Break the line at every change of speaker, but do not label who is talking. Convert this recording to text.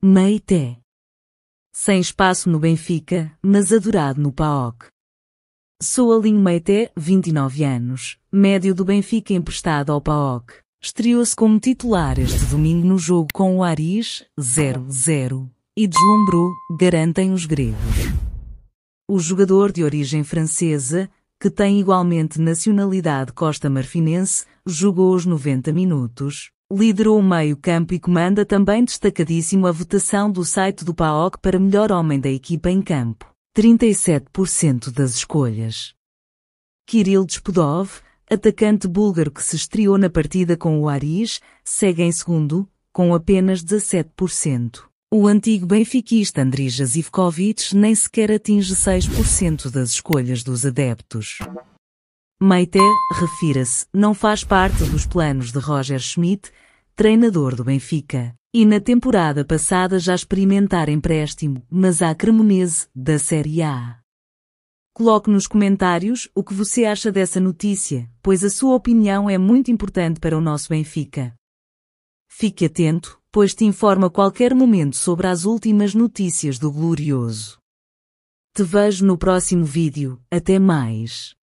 Meité. Sem espaço no Benfica, mas adorado no PAOC. Sou Alinho Meité, 29 anos, médio do Benfica emprestado ao PAOC. Estreou-se como titular este domingo no jogo com o Aris, 0-0, e deslumbrou, garantem os gregos. O jogador de origem francesa, que tem igualmente nacionalidade costa-marfinense, jogou os 90 minutos, Liderou o meio-campo e comanda também destacadíssimo a votação do site do PAOC para melhor homem da equipa em campo, 37% das escolhas. Kirill Despudov, atacante búlgaro que se estreou na partida com o Aris, segue em segundo, com apenas 17%. O antigo benfiquista Andrija Zivkovic nem sequer atinge 6% das escolhas dos adeptos. Maite, refira-se, não faz parte dos planos de Roger Schmidt, treinador do Benfica. E na temporada passada já experimentar empréstimo, mas à Cremonese, da Série A. Coloque nos comentários o que você acha dessa notícia, pois a sua opinião é muito importante para o nosso Benfica. Fique atento, pois te informa a qualquer momento sobre as últimas notícias do Glorioso. Te vejo no próximo vídeo, até mais.